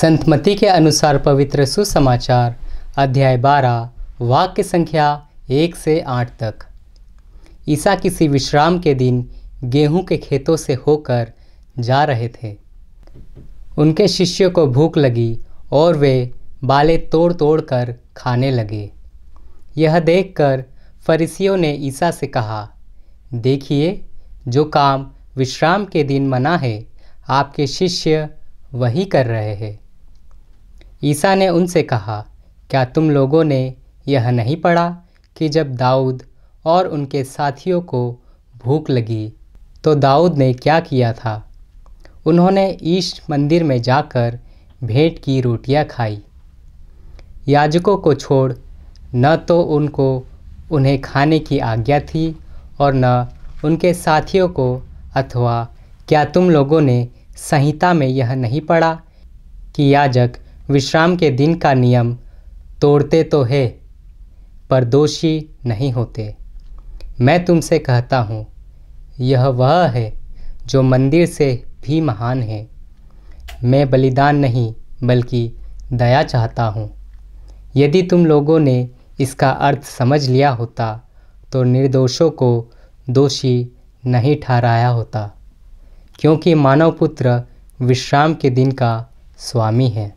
संतमति के अनुसार पवित्र सुसमाचार अध्याय 12 वाक्य संख्या एक से आठ तक ईसा किसी विश्राम के दिन गेहूं के खेतों से होकर जा रहे थे उनके शिष्यों को भूख लगी और वे बाले तोड़ तोड़ कर खाने लगे यह देखकर फरीसियों ने ईसा से कहा देखिए जो काम विश्राम के दिन मना है आपके शिष्य वही कर रहे हैं ईसा ने उनसे कहा क्या तुम लोगों ने यह नहीं पढ़ा कि जब दाऊद और उनके साथियों को भूख लगी तो दाऊद ने क्या किया था उन्होंने ईश मंदिर में जाकर भेंट की रोटियां खाई याजकों को छोड़ न तो उनको उन्हें खाने की आज्ञा थी और न उनके साथियों को अथवा क्या तुम लोगों ने संहिता में यह नहीं पढ़ा कि याजक विश्राम के दिन का नियम तोड़ते तो है पर दोषी नहीं होते मैं तुमसे कहता हूँ यह वह है जो मंदिर से भी महान है मैं बलिदान नहीं बल्कि दया चाहता हूँ यदि तुम लोगों ने इसका अर्थ समझ लिया होता तो निर्दोषों को दोषी नहीं ठहराया होता क्योंकि मानव पुत्र विश्राम के दिन का स्वामी है